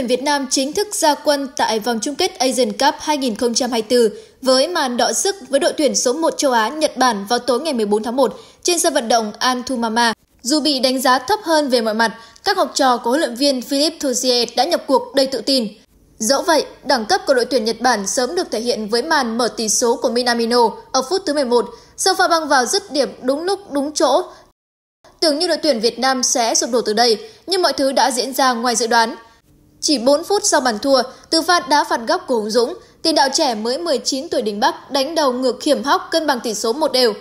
tuyển Việt Nam chính thức ra quân tại vòng chung kết Asian Cup 2024 với màn đọ sức với đội tuyển số 1 châu Á Nhật Bản vào tối ngày 14 tháng 1 trên sân vận động Antumama. Dù bị đánh giá thấp hơn về mọi mặt, các học trò của huấn luyện viên Philip Thosier đã nhập cuộc đầy tự tin. Dẫu vậy, đẳng cấp của đội tuyển Nhật Bản sớm được thể hiện với màn mở tỷ số của Minamino ở phút thứ 11 sau pha băng vào dứt điểm đúng lúc đúng chỗ. Tưởng như đội tuyển Việt Nam sẽ sụp đổ từ đây, nhưng mọi thứ đã diễn ra ngoài dự đoán. Chỉ 4 phút sau bàn thua, từ phạt đá phạt góc của Hùng Dũng, tiền đạo trẻ mới 19 tuổi Đình Bắc đánh đầu ngược hiểm hóc cân bằng tỷ số 1 đều.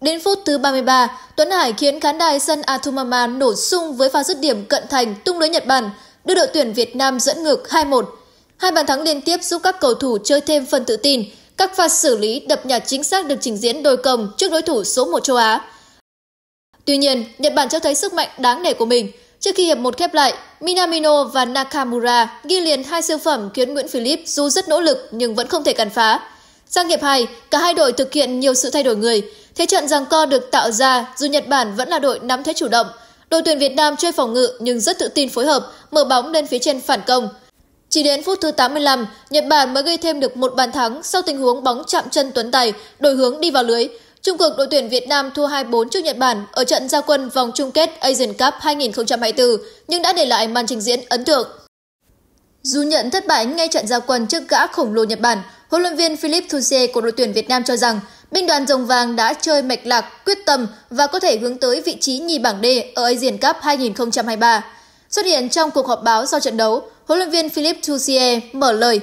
Đến phút thứ 33, Tuấn Hải khiến khán đài sân Atumama nổ sung với pha dứt điểm cận thành tung lưới Nhật Bản, đưa đội tuyển Việt Nam dẫn ngược 2-1. Hai bàn thắng liên tiếp giúp các cầu thủ chơi thêm phần tự tin, các pha xử lý đập nhạt chính xác được trình diễn đôi công trước đối thủ số 1 châu Á. Tuy nhiên, Nhật Bản cho thấy sức mạnh đáng nể của mình – Trước khi hiệp một khép lại, Minamino và Nakamura ghi liền hai siêu phẩm khiến Nguyễn Philip dù rất nỗ lực nhưng vẫn không thể cản phá. Sang hiệp 2, cả hai đội thực hiện nhiều sự thay đổi người. Thế trận giằng co được tạo ra dù Nhật Bản vẫn là đội nắm thế chủ động. Đội tuyển Việt Nam chơi phòng ngự nhưng rất tự tin phối hợp, mở bóng lên phía trên phản công. Chỉ đến phút thứ 85, Nhật Bản mới gây thêm được một bàn thắng sau tình huống bóng chạm chân Tuấn Tài, đổi hướng đi vào lưới. Trung cuộc đội tuyển Việt Nam thua 2-4 trước Nhật Bản ở trận gia quân vòng chung kết Asian Cup 2024 nhưng đã để lại màn trình diễn ấn tượng. Dù nhận thất bại ngay trận gia quân trước gã khổng lồ Nhật Bản, huấn luyện viên Philip Thuse của đội tuyển Việt Nam cho rằng binh đoàn rồng vàng đã chơi mạch lạc, quyết tâm và có thể hướng tới vị trí nhì bảng D ở Asian Cup 2023. Xuất hiện trong cuộc họp báo sau trận đấu, huấn luyện viên Philip Thuse mở lời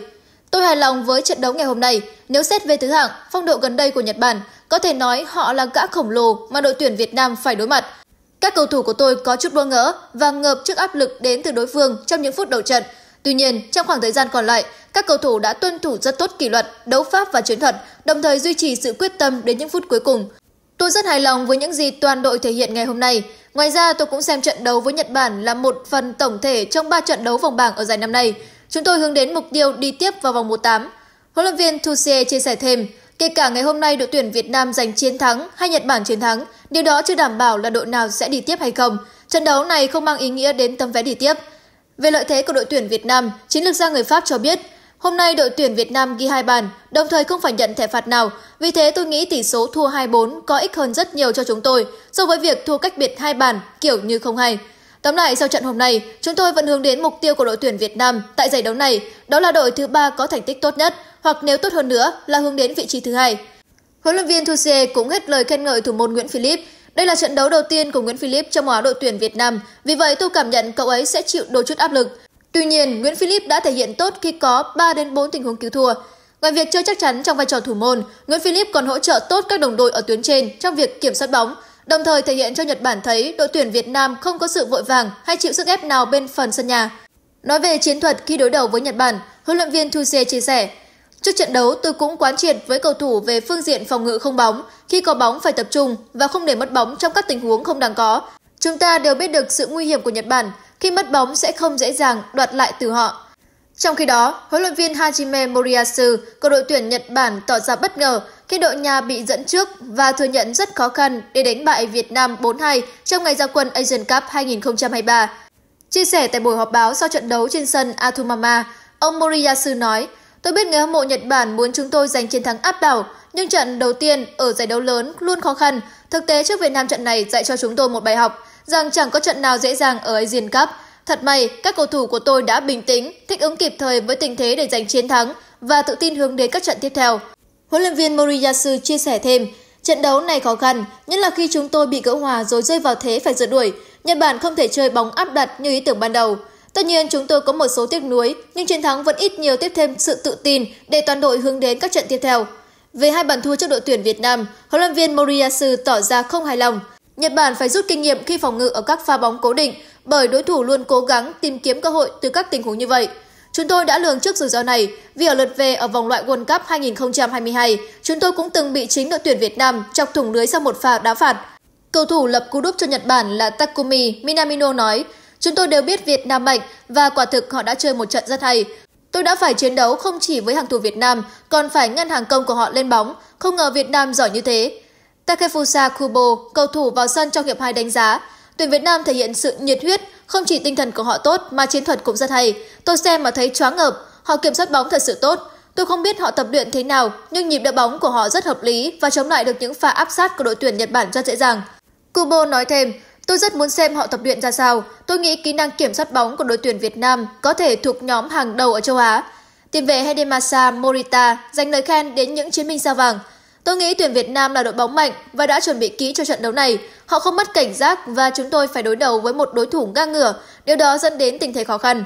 Tôi hài lòng với trận đấu ngày hôm nay. Nếu xét về thứ hạng, phong độ gần đây của Nhật Bản, có thể nói họ là gã khổng lồ mà đội tuyển Việt Nam phải đối mặt. Các cầu thủ của tôi có chút bỡ ngỡ và ngợp trước áp lực đến từ đối phương trong những phút đầu trận. Tuy nhiên, trong khoảng thời gian còn lại, các cầu thủ đã tuân thủ rất tốt kỷ luật, đấu pháp và chiến thuật, đồng thời duy trì sự quyết tâm đến những phút cuối cùng. Tôi rất hài lòng với những gì toàn đội thể hiện ngày hôm nay. Ngoài ra, tôi cũng xem trận đấu với Nhật Bản là một phần tổng thể trong 3 trận đấu vòng bảng ở giải năm nay. Chúng tôi hướng đến mục tiêu đi tiếp vào vòng 1-8. Huấn luyện viên Tuse chia sẻ thêm, Kể cả ngày hôm nay đội tuyển Việt Nam giành chiến thắng hay Nhật Bản chiến thắng, điều đó chưa đảm bảo là đội nào sẽ đi tiếp hay không. Trận đấu này không mang ý nghĩa đến tấm vé đi tiếp. Về lợi thế của đội tuyển Việt Nam, chiến lược gia người Pháp cho biết, hôm nay đội tuyển Việt Nam ghi hai bàn, đồng thời không phải nhận thẻ phạt nào. Vì thế tôi nghĩ tỷ số thua 2-4 có ích hơn rất nhiều cho chúng tôi so với việc thua cách biệt hai bàn kiểu như không hay. Tóm lại, sau trận hôm nay, chúng tôi vẫn hướng đến mục tiêu của đội tuyển Việt Nam tại giải đấu này, đó là đội thứ ba có thành tích tốt nhất, hoặc nếu tốt hơn nữa là hướng đến vị trí thứ hai. Huấn luyện viên Thusier cũng hết lời khen ngợi thủ môn Nguyễn Philip. Đây là trận đấu đầu tiên của Nguyễn Philip trong áo đội tuyển Việt Nam, vì vậy tôi cảm nhận cậu ấy sẽ chịu đôi chút áp lực. Tuy nhiên, Nguyễn Philip đã thể hiện tốt khi có 3 đến 4 tình huống cứu thua. Ngoài việc chơi chắc chắn trong vai trò thủ môn, Nguyễn Philip còn hỗ trợ tốt các đồng đội ở tuyến trên trong việc kiểm soát bóng, đồng thời thể hiện cho Nhật Bản thấy đội tuyển Việt Nam không có sự vội vàng hay chịu sức ép nào bên phần sân nhà. Nói về chiến thuật khi đối đầu với Nhật Bản, huấn luyện viên Thuse chia sẻ, Trước trận đấu, tôi cũng quán triệt với cầu thủ về phương diện phòng ngự không bóng, khi có bóng phải tập trung và không để mất bóng trong các tình huống không đáng có. Chúng ta đều biết được sự nguy hiểm của Nhật Bản, khi mất bóng sẽ không dễ dàng đoạt lại từ họ. Trong khi đó, huấn luyện viên Hajime Moriyasu của đội tuyển Nhật Bản tỏ ra bất ngờ khi đội nhà bị dẫn trước và thừa nhận rất khó khăn để đánh bại Việt Nam 4-2 trong ngày ra quân Asian Cup 2023. Chia sẻ tại buổi họp báo sau trận đấu trên sân Atumama, ông Moriyasu nói – Tôi biết người hâm mộ Nhật Bản muốn chúng tôi giành chiến thắng áp đảo, nhưng trận đầu tiên ở giải đấu lớn luôn khó khăn. Thực tế trước Việt Nam trận này dạy cho chúng tôi một bài học, rằng chẳng có trận nào dễ dàng ở Asian Cup. Thật may, các cầu thủ của tôi đã bình tĩnh, thích ứng kịp thời với tình thế để giành chiến thắng và tự tin hướng đến các trận tiếp theo. Huấn luyện viên Moriyasu chia sẻ thêm, trận đấu này khó khăn, nhất là khi chúng tôi bị gỡ hòa rồi rơi vào thế phải rượt đuổi. Nhật Bản không thể chơi bóng áp đặt như ý tưởng ban đầu. Tất nhiên chúng tôi có một số tiếc nuối, nhưng chiến thắng vẫn ít nhiều tiếp thêm sự tự tin để toàn đội hướng đến các trận tiếp theo. Về hai bàn thua trước đội tuyển Việt Nam, huấn luyện viên Moriyasu tỏ ra không hài lòng. Nhật Bản phải rút kinh nghiệm khi phòng ngự ở các pha bóng cố định bởi đối thủ luôn cố gắng tìm kiếm cơ hội từ các tình huống như vậy. Chúng tôi đã lường trước rủi ro này vì ở lượt về ở vòng loại World Cup 2022, chúng tôi cũng từng bị chính đội tuyển Việt Nam chọc thủng lưới sau một pha đá phạt. Cầu thủ lập cú đúp cho Nhật Bản là Takumi Minamino nói, Chúng tôi đều biết Việt Nam mạnh và quả thực họ đã chơi một trận rất hay. Tôi đã phải chiến đấu không chỉ với hàng thủ Việt Nam, còn phải ngăn hàng công của họ lên bóng. Không ngờ Việt Nam giỏi như thế. Takefusa Kubo, cầu thủ vào sân trong hiệp 2 đánh giá. Tuyển Việt Nam thể hiện sự nhiệt huyết, không chỉ tinh thần của họ tốt mà chiến thuật cũng rất hay. Tôi xem mà thấy choáng ngợp, họ kiểm soát bóng thật sự tốt. Tôi không biết họ tập luyện thế nào, nhưng nhịp đỡ bóng của họ rất hợp lý và chống lại được những pha áp sát của đội tuyển Nhật Bản rất dễ dàng. Kubo nói thêm, Tôi rất muốn xem họ tập luyện ra sao. Tôi nghĩ kỹ năng kiểm soát bóng của đội tuyển Việt Nam có thể thuộc nhóm hàng đầu ở châu Á. Tiền vệ Hedemasa Morita dành lời khen đến những chiến binh sao vàng. Tôi nghĩ tuyển Việt Nam là đội bóng mạnh và đã chuẩn bị kỹ cho trận đấu này. Họ không mất cảnh giác và chúng tôi phải đối đầu với một đối thủ ngang ngửa. Điều đó dẫn đến tình thế khó khăn.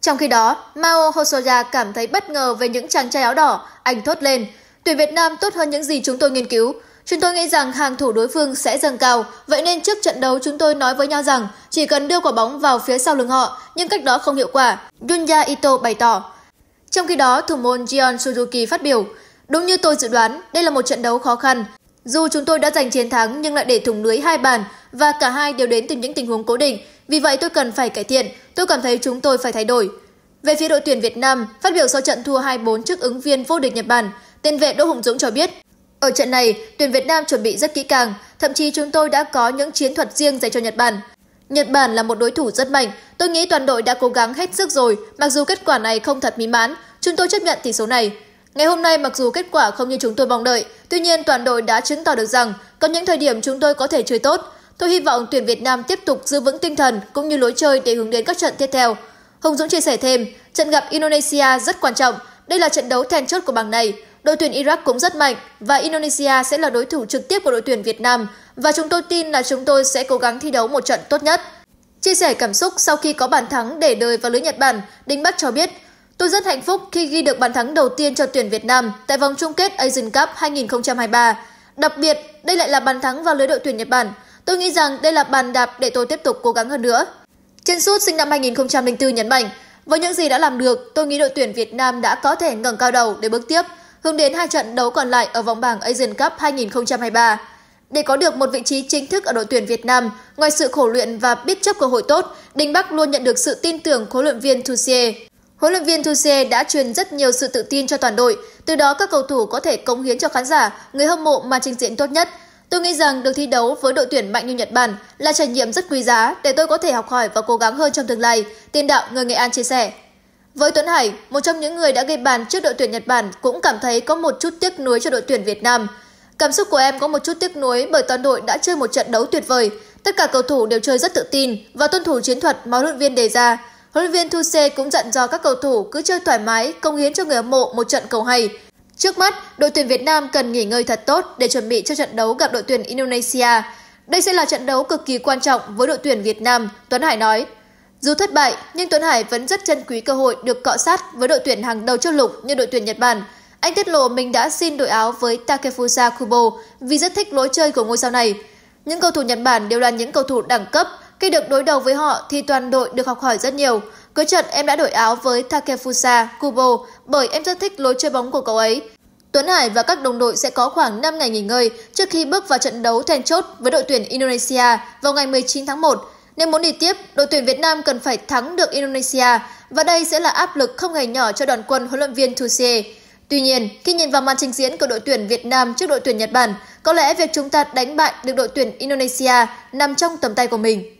Trong khi đó, Mao Hosoya cảm thấy bất ngờ về những chàng trai áo đỏ. Anh thốt lên, tuyển Việt Nam tốt hơn những gì chúng tôi nghiên cứu. Chúng tôi nghĩ rằng hàng thủ đối phương sẽ dâng cao, vậy nên trước trận đấu chúng tôi nói với nhau rằng chỉ cần đưa quả bóng vào phía sau lưng họ, nhưng cách đó không hiệu quả, Junya Ito bày tỏ. Trong khi đó, thủ môn Gion Suzuki phát biểu, Đúng như tôi dự đoán, đây là một trận đấu khó khăn. Dù chúng tôi đã giành chiến thắng nhưng lại để thủng lưới hai bàn và cả hai đều đến từ những tình huống cố định. Vì vậy tôi cần phải cải thiện, tôi cảm thấy chúng tôi phải thay đổi. Về phía đội tuyển Việt Nam, phát biểu sau trận thua 2-4 trước ứng viên vô địch Nhật Bản, tiền vệ Đỗ Hùng Dũng cho biết ở trận này, tuyển Việt Nam chuẩn bị rất kỹ càng, thậm chí chúng tôi đã có những chiến thuật riêng dành cho Nhật Bản. Nhật Bản là một đối thủ rất mạnh, tôi nghĩ toàn đội đã cố gắng hết sức rồi, mặc dù kết quả này không thật mỹ mãn, chúng tôi chấp nhận tỷ số này. Ngày hôm nay mặc dù kết quả không như chúng tôi mong đợi, tuy nhiên toàn đội đã chứng tỏ được rằng có những thời điểm chúng tôi có thể chơi tốt. Tôi hy vọng tuyển Việt Nam tiếp tục giữ vững tinh thần cũng như lối chơi để hướng đến các trận tiếp theo. Hồng Dũng chia sẻ thêm, trận gặp Indonesia rất quan trọng, đây là trận đấu then chốt của bảng này. Đội tuyển Iraq cũng rất mạnh và Indonesia sẽ là đối thủ trực tiếp của đội tuyển Việt Nam và chúng tôi tin là chúng tôi sẽ cố gắng thi đấu một trận tốt nhất. Chia sẻ cảm xúc sau khi có bàn thắng để đời vào lưới Nhật Bản, Đinh Bắc cho biết Tôi rất hạnh phúc khi ghi được bàn thắng đầu tiên cho tuyển Việt Nam tại vòng chung kết Asian Cup 2023. Đặc biệt, đây lại là bàn thắng vào lưới đội tuyển Nhật Bản. Tôi nghĩ rằng đây là bàn đạp để tôi tiếp tục cố gắng hơn nữa. Trên suốt sinh năm 2004 nhấn mạnh, với những gì đã làm được, tôi nghĩ đội tuyển Việt Nam đã có thể ngẩng cao đầu để bước tiếp hướng đến hai trận đấu còn lại ở vòng bảng Asian Cup 2023. Để có được một vị trí chính thức ở đội tuyển Việt Nam, ngoài sự khổ luyện và biết chấp cơ hội tốt, Đinh Bắc luôn nhận được sự tin tưởng của huấn luyện viên Thussier. Huấn luyện viên Thussier đã truyền rất nhiều sự tự tin cho toàn đội, từ đó các cầu thủ có thể cống hiến cho khán giả, người hâm mộ mà trình diễn tốt nhất. Tôi nghĩ rằng được thi đấu với đội tuyển mạnh như Nhật Bản là trải nghiệm rất quý giá để tôi có thể học hỏi và cố gắng hơn trong tương lai, tiền đạo người Nghệ An chia sẻ. Với Tuấn Hải, một trong những người đã ghi bàn trước đội tuyển Nhật Bản cũng cảm thấy có một chút tiếc nuối cho đội tuyển Việt Nam. Cảm xúc của em có một chút tiếc nuối bởi toàn đội đã chơi một trận đấu tuyệt vời. Tất cả cầu thủ đều chơi rất tự tin và tuân thủ chiến thuật mà huấn luyện viên đề ra. Huấn luyện viên Thu Xê cũng dặn dò các cầu thủ cứ chơi thoải mái, công hiến cho người hâm mộ một trận cầu hay. Trước mắt, đội tuyển Việt Nam cần nghỉ ngơi thật tốt để chuẩn bị cho trận đấu gặp đội tuyển Indonesia. Đây sẽ là trận đấu cực kỳ quan trọng với đội tuyển Việt Nam, Tuấn Hải nói. Dù thất bại, nhưng Tuấn Hải vẫn rất trân quý cơ hội được cọ sát với đội tuyển hàng đầu châu lục như đội tuyển Nhật Bản. Anh tiết lộ mình đã xin đội áo với Takefusa Kubo vì rất thích lối chơi của ngôi sao này. Những cầu thủ Nhật Bản đều là những cầu thủ đẳng cấp, khi được đối đầu với họ thì toàn đội được học hỏi rất nhiều. Cuối trận em đã đổi áo với Takefusa Kubo bởi em rất thích lối chơi bóng của cậu ấy. Tuấn Hải và các đồng đội sẽ có khoảng 5 ngày nghỉ ngơi trước khi bước vào trận đấu then chốt với đội tuyển Indonesia vào ngày 19 tháng 1 nếu muốn đi tiếp, đội tuyển Việt Nam cần phải thắng được Indonesia và đây sẽ là áp lực không hề nhỏ cho đoàn quân huấn luyện viên Tuse. Tuy nhiên, khi nhìn vào màn trình diễn của đội tuyển Việt Nam trước đội tuyển Nhật Bản, có lẽ việc chúng ta đánh bại được đội tuyển Indonesia nằm trong tầm tay của mình.